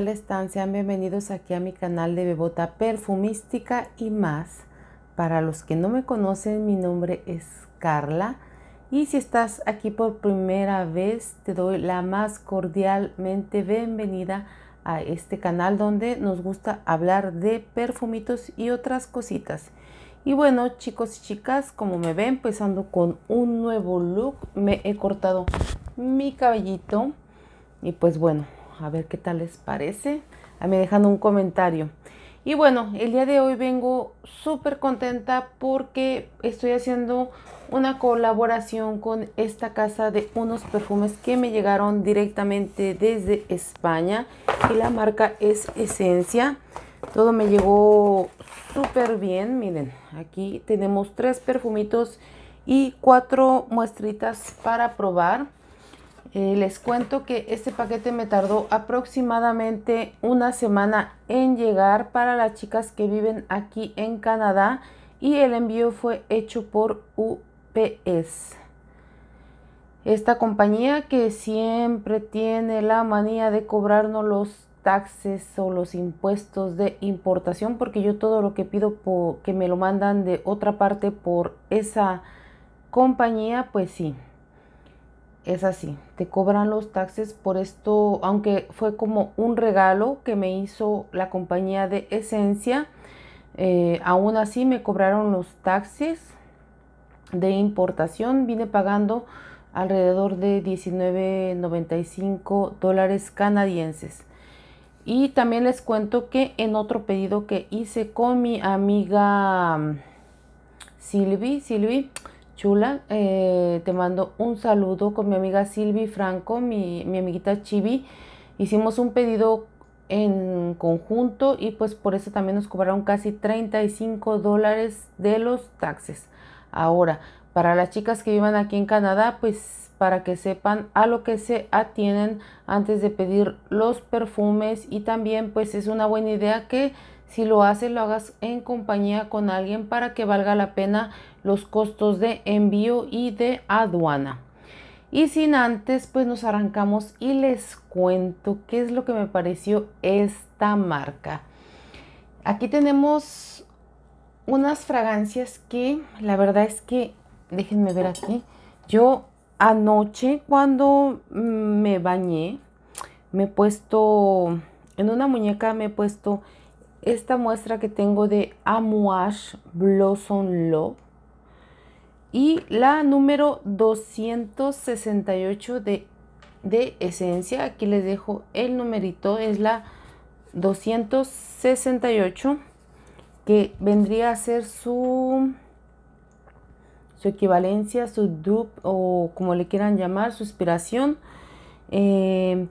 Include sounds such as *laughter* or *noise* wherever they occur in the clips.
tal están? Sean bienvenidos aquí a mi canal de Bebota Perfumística y más. Para los que no me conocen, mi nombre es Carla. Y si estás aquí por primera vez, te doy la más cordialmente bienvenida a este canal donde nos gusta hablar de perfumitos y otras cositas. Y bueno, chicos y chicas, como me ven, empezando pues con un nuevo look. Me he cortado mi cabellito. Y pues bueno, a ver qué tal les parece. A mí dejando un comentario. Y bueno, el día de hoy vengo súper contenta porque estoy haciendo una colaboración con esta casa de unos perfumes que me llegaron directamente desde España y la marca es Esencia. Todo me llegó súper bien, miren, aquí tenemos tres perfumitos y cuatro muestritas para probar. Eh, les cuento que este paquete me tardó aproximadamente una semana en llegar para las chicas que viven aquí en Canadá y el envío fue hecho por UPS. Esta compañía que siempre tiene la manía de cobrarnos los taxes o los impuestos de importación porque yo todo lo que pido que me lo mandan de otra parte por esa compañía pues sí es así, te cobran los taxes por esto, aunque fue como un regalo que me hizo la compañía de Esencia, eh, aún así me cobraron los taxes de importación, vine pagando alrededor de 19.95 dólares canadienses. Y también les cuento que en otro pedido que hice con mi amiga mm, Silvi, Silvi, chula. Eh, te mando un saludo con mi amiga Silvi Franco, mi, amiguita Chibi. Hicimos un pedido en conjunto y pues por eso también nos cobraron casi 35 dólares de los taxes. Ahora, para las chicas que vivan aquí en Canadá, pues para que sepan a lo que se atienen antes de pedir los perfumes y también pues es una buena idea que si lo haces, lo hagas en compañía con alguien para que valga la pena los costos de envío y de aduana. Y sin antes, pues nos arrancamos y les cuento qué es lo que me pareció esta marca. Aquí tenemos unas fragancias que la verdad es que, déjenme ver aquí, yo anoche cuando mm, me bañé, me he puesto, en una muñeca me he puesto esta muestra que tengo de Amouage Blossom Love y la número 268 de, esencia. Aquí les dejo el numerito, es la 268 que vendría a ser su, su equivalencia, su dupe o como le quieran llamar, su inspiración. Eh,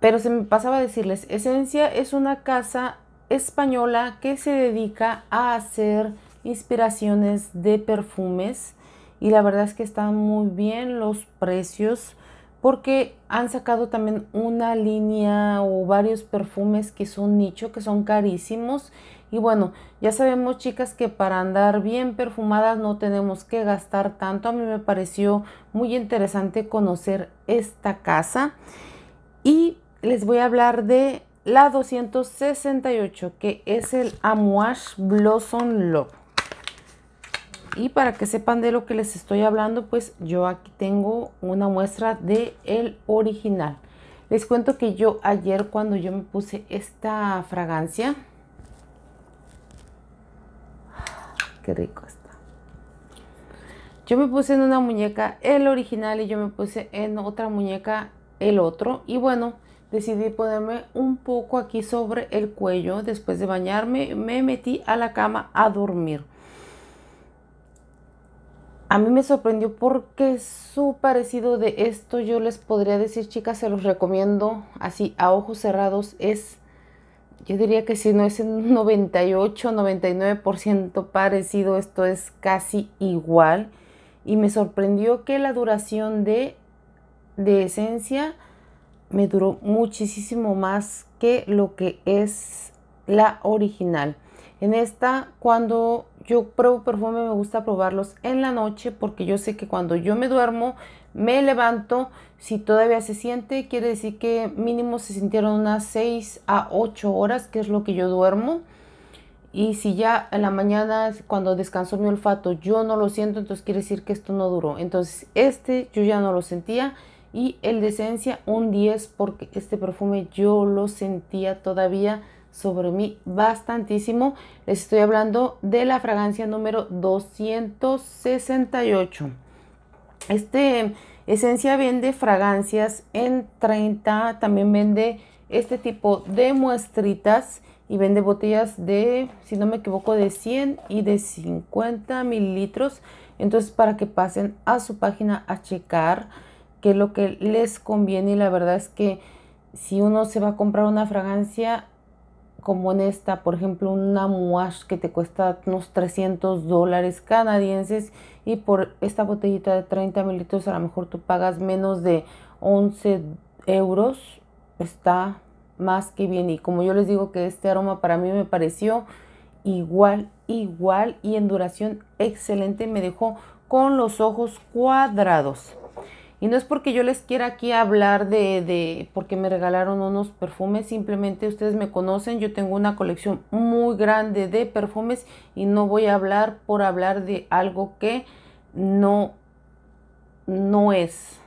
pero se me pasaba a decirles, Esencia es una casa española que se dedica a hacer inspiraciones de perfumes y la verdad es que están muy bien los precios porque han sacado también una línea o varios perfumes que son nicho, que son carísimos. Y bueno, ya sabemos chicas que para andar bien perfumadas no tenemos que gastar tanto. A mí me pareció muy interesante conocer esta casa. Y les voy a hablar de la 268, que es el Amouage Blossom Love. Y para que sepan de lo que les estoy hablando, pues yo aquí tengo una muestra de el original. Les cuento que yo ayer cuando yo me puse esta fragancia, qué rico está. Yo me puse en una muñeca el original y yo me puse en otra muñeca el otro. Y bueno, Decidí ponerme un poco aquí sobre el cuello. Después de bañarme, me metí a la cama a dormir. A mí me sorprendió porque su parecido de esto, yo les podría decir, chicas, se los recomiendo así a ojos cerrados. Es, yo diría que si no es un 98, 99% parecido, esto es casi igual. Y me sorprendió que la duración de, de esencia me duró muchísimo más que lo que es la original. En esta, cuando yo pruebo perfume, me gusta probarlos en la noche porque yo sé que cuando yo me duermo, me levanto, si todavía se siente, quiere decir que mínimo se sintieron unas 6 a 8 horas, que es lo que yo duermo. Y si ya en la mañana, cuando descansó mi olfato, yo no lo siento, entonces quiere decir que esto no duró. Entonces, este yo ya no lo sentía y el de esencia un 10 porque este perfume yo lo sentía todavía sobre mí bastantísimo. Les estoy hablando de la fragancia número 268. Este esencia vende fragancias en 30, también vende este tipo de muestritas y vende botellas de, si no me equivoco, de 100 y de 50 mililitros. Entonces, para que pasen a su página a checar lo que les conviene y la verdad es que si uno se va a comprar una fragancia como en esta, por ejemplo, una muash que te cuesta unos 300 dólares canadienses y por esta botellita de 30 mililitros a lo mejor tú pagas menos de 11 euros, está más que bien. Y como yo les digo que este aroma para mí me pareció igual, igual y en duración excelente, me dejó con los ojos cuadrados. Y no es porque yo les quiera aquí hablar de, porque me regalaron unos perfumes, simplemente ustedes me conocen, yo tengo una colección muy grande de perfumes y no voy a hablar por hablar de algo que no, no es.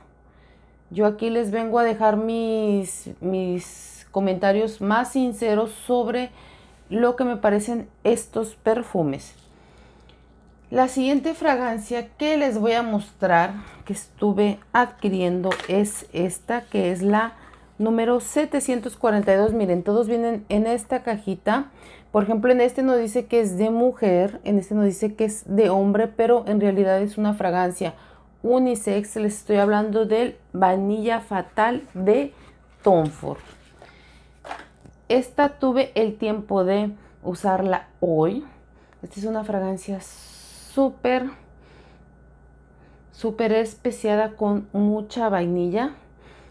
Yo aquí les vengo a dejar mis, mis comentarios más sinceros sobre lo que me parecen estos perfumes. La siguiente fragancia que les voy a mostrar que estuve adquiriendo es esta, que es la número 742. Miren, todos vienen en esta cajita. Por ejemplo, en este nos dice que es de mujer, en este nos dice que es de hombre, pero en realidad es una fragancia unisex. Les estoy hablando del Vanilla Fatal de Tom Ford. Esta tuve el tiempo de usarla hoy. Esta es una fragancia súper, súper especiada con mucha vainilla.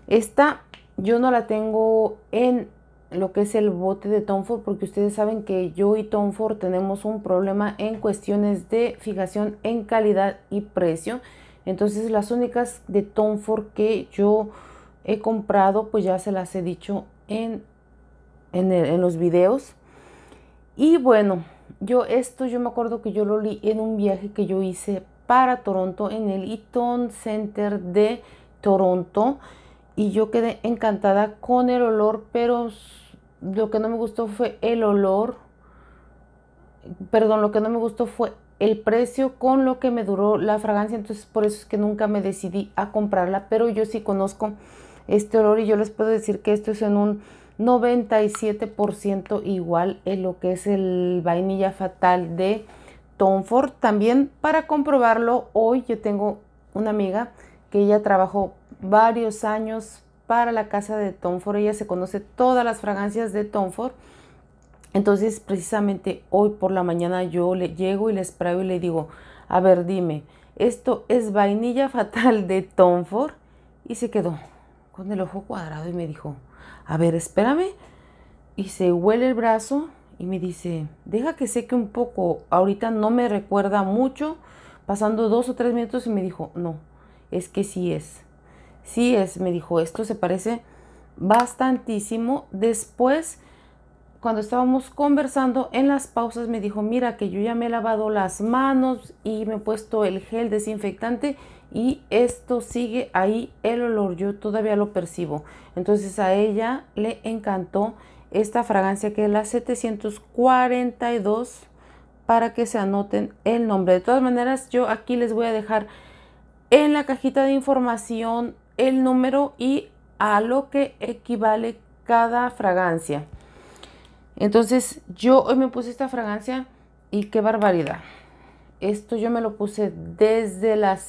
Esta yo no la tengo en lo que es el bote de Tom Ford porque ustedes saben que yo y Tom Ford tenemos un problema en cuestiones de fijación en calidad y precio. Entonces las únicas de Tom Ford que yo he comprado, pues ya se las he dicho en, en, en los videos. Y bueno, yo esto, yo me acuerdo que yo lo li en un viaje que yo hice para Toronto, en el Eaton Center de Toronto. Y yo quedé encantada con el olor, pero lo que no me gustó fue el olor. Perdón, lo que no me gustó fue el precio con lo que me duró la fragancia. Entonces por eso es que nunca me decidí a comprarla. Pero yo sí conozco este olor y yo les puedo decir que esto es en un 97% igual en lo que es el vainilla fatal de Tom Ford. También para comprobarlo, hoy yo tengo una amiga que ella trabajó varios años para la casa de Tom Ford. Ella se conoce todas las fragancias de Tom Ford. Entonces, precisamente hoy por la mañana yo le llego y le sprayo y le digo, a ver, dime, esto es vainilla fatal de Tom Ford. Y se quedó con el ojo cuadrado y me dijo, a ver, espérame. Y se huele el brazo y me dice, deja que seque un poco, ahorita no me recuerda mucho. Pasando dos o tres minutos y me dijo, no, es que sí es. Sí es, me dijo, esto se parece bastantísimo. Después cuando estábamos conversando en las pausas me dijo, mira que yo ya me he lavado las manos y me he puesto el gel desinfectante y esto sigue ahí el olor, yo todavía lo percibo. Entonces a ella le encantó esta fragancia que es la 742 para que se anoten el nombre. De todas maneras, yo aquí les voy a dejar en la cajita de información el número y a lo que equivale cada fragancia. Entonces yo hoy me puse esta fragancia y qué barbaridad. Esto yo me lo puse desde las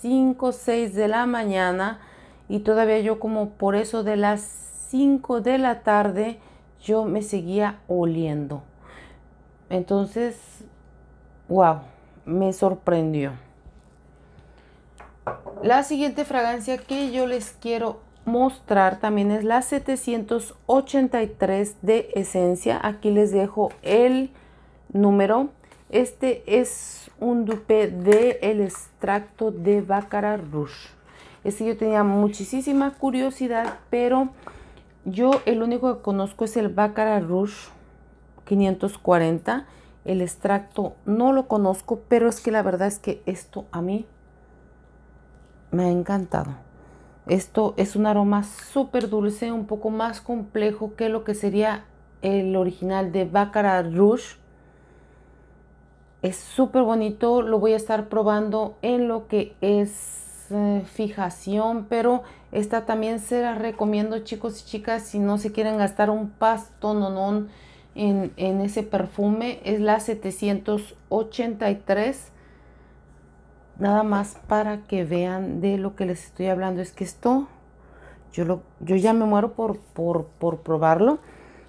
5, 6 de la mañana y todavía yo como por eso de las 5 de la tarde yo me seguía oliendo. Entonces, wow, me sorprendió. La siguiente fragancia que yo les quiero mostrar también es la 783 de esencia. Aquí les dejo el número. Este es un dupe de el extracto de Baccarat Rouge. Este yo tenía muchísima curiosidad, pero yo el único que conozco es el Baccarat Rouge 540. El extracto no lo conozco, pero es que la verdad es que esto a mí me ha encantado. Esto es un aroma súper dulce, un poco más complejo que lo que sería el original de Baccarat Rouge. Es súper bonito, lo voy a estar probando en lo que es eh, fijación, pero esta también se la recomiendo chicos y chicas si no se quieren gastar un pasto nonón en, en ese perfume. Es la 783 nada más para que vean de lo que les estoy hablando es que esto yo, lo, yo ya me muero por, probarlo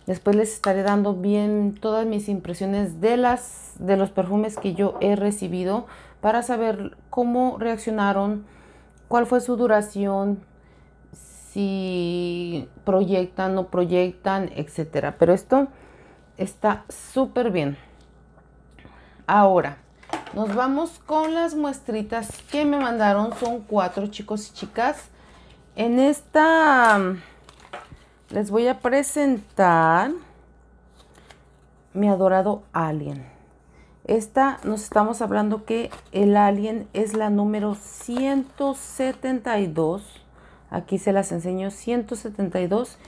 después les estaré dando bien todas mis impresiones de las de los perfumes que yo he recibido para saber cómo reaccionaron cuál fue su duración si proyectan no proyectan etcétera pero esto está súper bien ahora nos vamos con las muestritas que me mandaron. Son cuatro chicos y chicas. En esta mm, les voy a presentar mi adorado alien. Esta nos estamos hablando que el alien es la número 172. Aquí se las enseño 172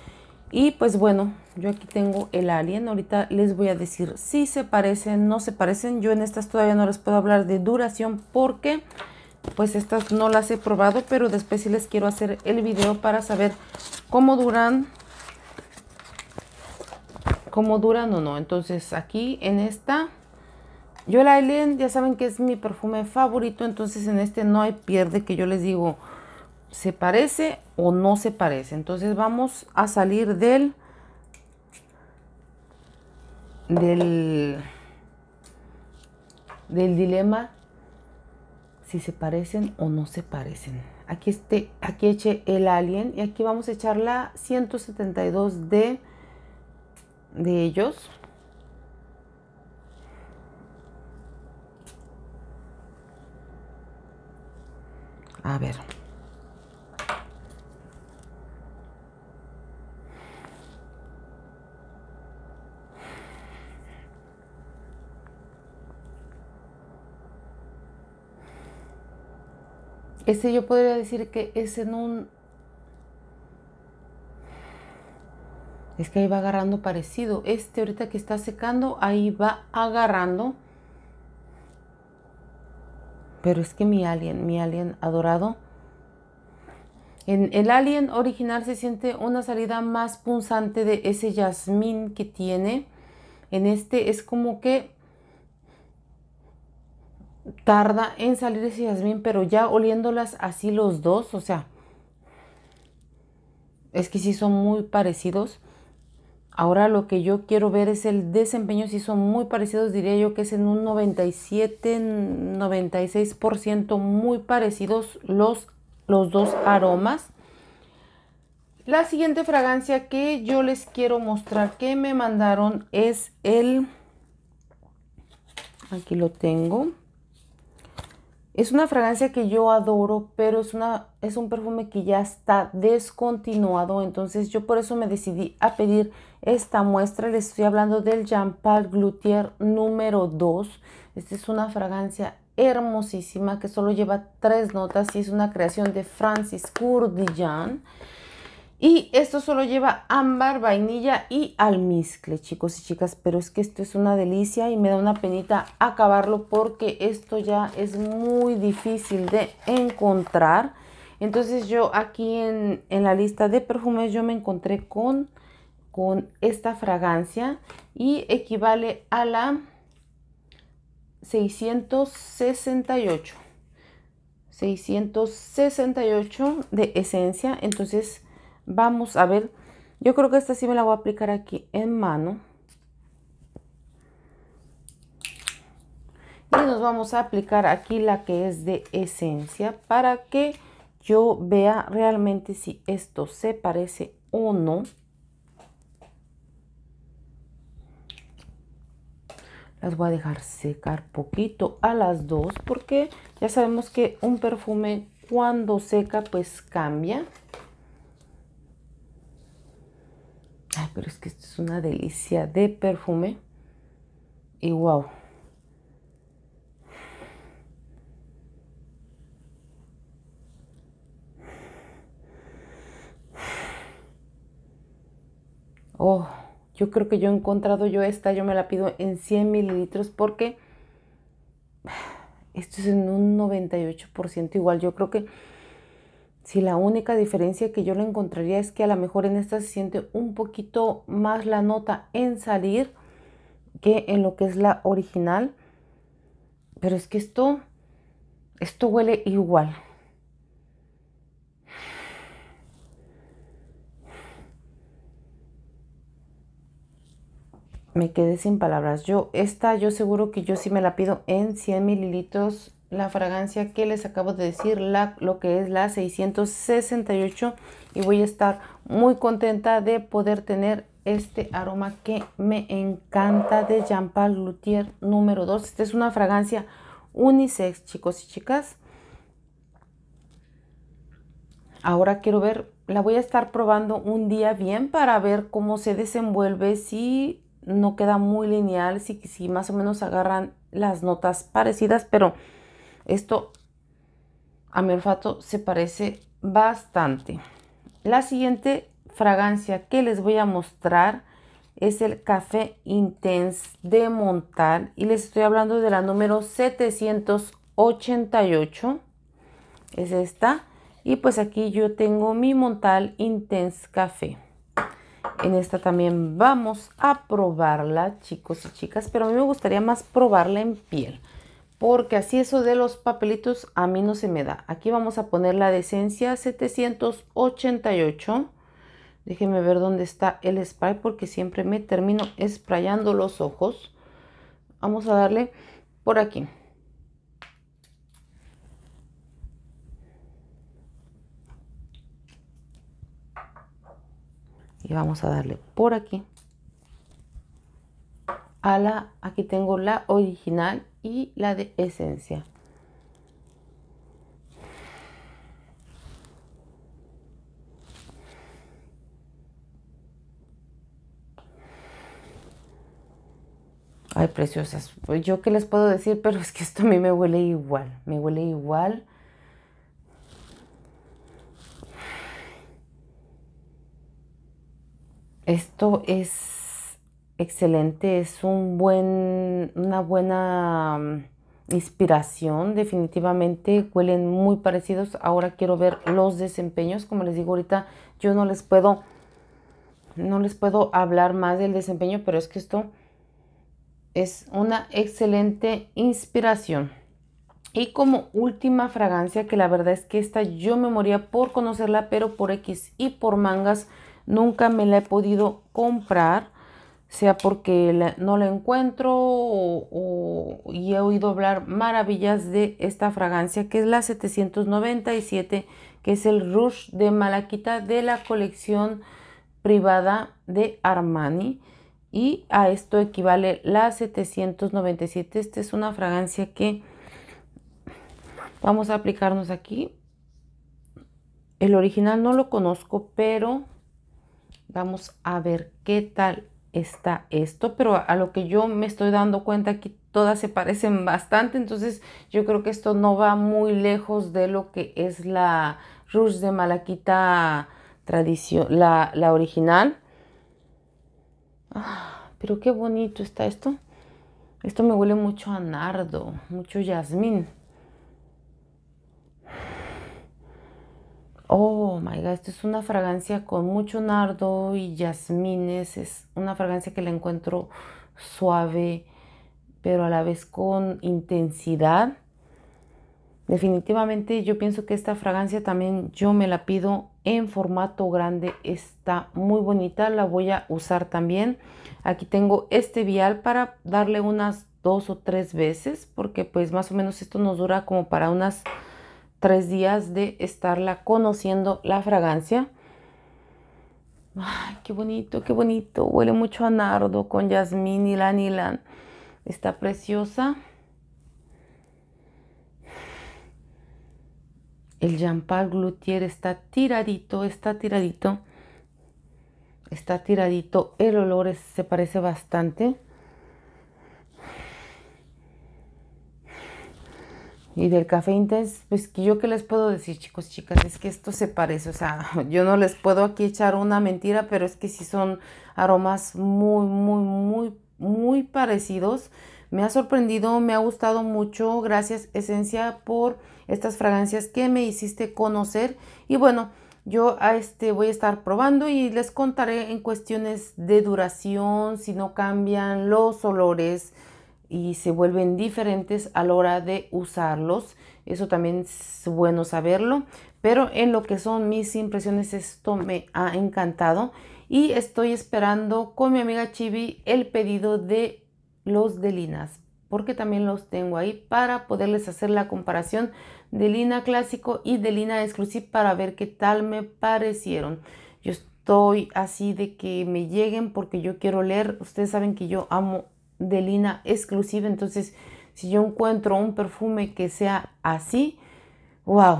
y pues bueno, yo aquí tengo el alien. Ahorita les voy a decir si se parecen, no se parecen. Yo en estas todavía no les puedo hablar de duración porque pues estas no las he probado. Pero después sí les quiero hacer el video para saber cómo duran. Cómo duran o no. Entonces aquí en esta... Yo el alien ya saben que es mi perfume favorito. Entonces en este no hay pierde que yo les digo se parece o no se parece. Entonces vamos a salir del del del dilema si se parecen o no se parecen. Aquí este aquí eche el alien y aquí vamos a echar la 172 de de ellos. A ver. Ese yo podría decir que es en un... Es que ahí va agarrando parecido. Este ahorita que está secando, ahí va agarrando. Pero es que mi alien, mi alien adorado. En el alien original se siente una salida más punzante de ese jazmín que tiene. En este es como que tarda en salir ese jazmín, pero ya oliéndolas así los dos, o sea, es que sí son muy parecidos. Ahora lo que yo quiero ver es el desempeño, si son muy parecidos, diría yo que es en un 97, 96% muy parecidos los, los dos aromas. La siguiente fragancia que yo les quiero mostrar que me mandaron es el... Aquí lo tengo. Es una fragancia que yo adoro, pero es, una, es un perfume que ya está descontinuado. Entonces yo por eso me decidí a pedir esta muestra. Les estoy hablando del Jean Paul Glutier número 2. Esta es una fragancia hermosísima que solo lleva tres notas y es una creación de Francis Courdillan. Y esto solo lleva ámbar, vainilla y almizcle, chicos y chicas. Pero es que esto es una delicia y me da una penita acabarlo porque esto ya es muy difícil de encontrar. Entonces yo aquí en, la lista de perfumes yo me encontré con, con esta fragancia y equivale a la 668. 668 de esencia. Entonces Vamos a ver. Yo creo que esta sí me la voy a aplicar aquí en mano. Y nos vamos a aplicar aquí la que es de esencia para que yo vea realmente si esto se parece o no. Las voy a dejar secar poquito a las dos porque ya sabemos que un perfume cuando seca pues cambia. Ay, pero es que esto es una delicia de perfume. Y wow. Oh, yo creo que yo he encontrado yo esta, yo me la pido en 100 mililitros porque esto es en un 98% igual. Yo creo que si la única diferencia que yo le encontraría es que a lo mejor en esta se siente un poquito más la nota en salir que en lo que es la original. Pero es que esto, esto huele igual. Me quedé sin palabras. Yo, esta yo seguro que yo sí me la pido en 100 mililitros la fragancia que les acabo de decir, la, lo que es la 668 y voy a estar muy contenta de poder tener este aroma que me encanta de Jean Paul Luthier número 2. Esta es una fragancia unisex, chicos y chicas. Ahora quiero ver, la voy a estar probando un día bien para ver cómo se desenvuelve, si no queda muy lineal, si, si más o menos agarran las notas parecidas, pero esto a mi olfato se parece bastante. La siguiente fragancia que les voy a mostrar es el Café Intense de Montal y les estoy hablando de la número 788. Es esta. Y pues aquí yo tengo mi Montal Intense Café. En esta también vamos a probarla, chicos y chicas, pero a mí me gustaría más probarla en piel porque así eso de los papelitos a mí no se me da. Aquí vamos a poner la decencia 788. Déjenme ver dónde está el spray porque siempre me termino sprayando los ojos. Vamos a darle por aquí. Y vamos a darle por aquí. A la, aquí tengo la original y la de esencia. Ay, preciosas. Pues yo qué les puedo decir, pero es que esto a mí me huele igual. Me huele igual. Esto es excelente, es un buen, una buena mm, inspiración, definitivamente huelen muy parecidos. Ahora quiero ver los desempeños, como les digo ahorita, yo no les puedo no les puedo hablar más del desempeño, pero es que esto es una excelente inspiración. Y como última fragancia, que la verdad es que esta yo me moría por conocerla, pero por X y por mangas nunca me la he podido comprar sea porque no la encuentro y he oído hablar maravillas de esta fragancia que es la 797, que es el Rush de Malaquita de la colección privada de Armani. Y a esto equivale la 797. Esta es una fragancia que vamos a aplicarnos aquí. El original no lo conozco, pero vamos a ver qué tal está esto, pero a lo que yo me estoy dando cuenta aquí todas se parecen bastante, entonces yo creo que esto no va muy lejos de lo que es la Rouge de Malaquita tradición, la, original. Ah, pero qué bonito está esto. Esto me huele mucho a nardo, mucho jazmín. oh my god, esto es una fragancia con mucho nardo y jazmines, es una fragancia que la encuentro suave, pero a la vez con intensidad. Definitivamente yo pienso que esta fragancia también yo me la pido en formato grande, está muy bonita, la voy a usar también. Aquí tengo este vial para darle unas dos o tres veces, porque pues más o menos esto nos dura como para unas tres días de estarla conociendo la fragancia. Ay, qué bonito, qué bonito. Huele mucho a nardo con jazmín y lanilan. Está preciosa. El Jean-Paul Glutier está tiradito, está tiradito. Está tiradito. El olor se parece bastante. Y del café Intense, pues yo qué les puedo decir, chicos, chicas, es que esto se parece, o sea, *laughs* yo no les puedo aquí echar una mentira, pero es que sí son aromas muy, muy, muy, muy parecidos. Me ha sorprendido, me ha gustado mucho. Gracias, Esencia, por estas fragancias que me hiciste conocer. Y bueno, yo a este voy a estar probando y les contaré en cuestiones de duración, si no cambian los olores, y se vuelven diferentes a la hora de usarlos. Eso también es bueno saberlo. Pero en lo que son mis impresiones, esto me ha encantado. Y estoy esperando con mi amiga Chibi el pedido de los de Linas. Porque también los tengo ahí para poderles hacer la comparación de Lina Clásico y de Lina Exclusive para ver qué tal me parecieron. Yo estoy así de que me lleguen porque yo quiero leer. Ustedes saben que yo amo de lina exclusiva. Entonces, si yo encuentro un perfume que sea así, wow,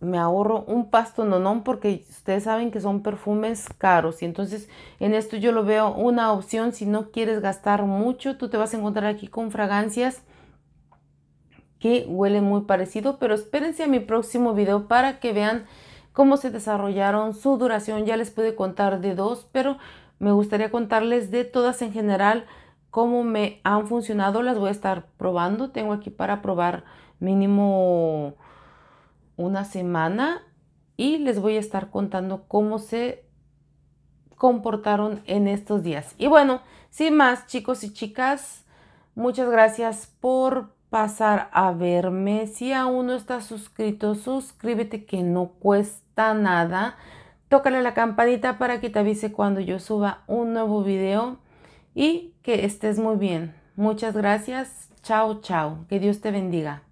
me ahorro un pasto nonón porque ustedes saben que son perfumes caros. Y entonces en esto yo lo veo una opción si no quieres gastar mucho. Tú te vas a encontrar aquí con fragancias que huelen muy parecido. Pero espérense a mi próximo video para que vean cómo se desarrollaron su duración. Ya les pude contar de dos, pero me gustaría contarles de todas en general cómo me han funcionado, las voy a estar probando. Tengo aquí para probar mínimo una semana y les voy a estar contando cómo se comportaron en estos días. Y bueno, sin más chicos y chicas, muchas gracias por pasar a verme. Si aún no estás suscrito, suscríbete que no cuesta nada. Tócale la campanita para que te avise cuando yo suba un nuevo video. Y que estés muy bien. Muchas gracias. Chao, chao. Que Dios te bendiga.